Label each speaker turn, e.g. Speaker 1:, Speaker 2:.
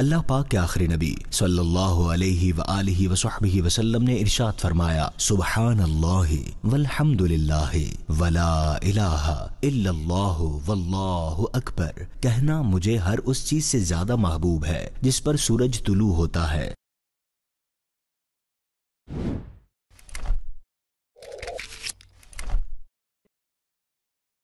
Speaker 1: अल्लाह पाक के आखिरी नबी सल्लल्लाहु अलैहि ने इरशाद फरमाया सुबहान अल्लाह इलाहा अकबर कहना मुझे हर उस चीज से ज्यादा महबूब है जिस पर
Speaker 2: सूरज तुलू होता है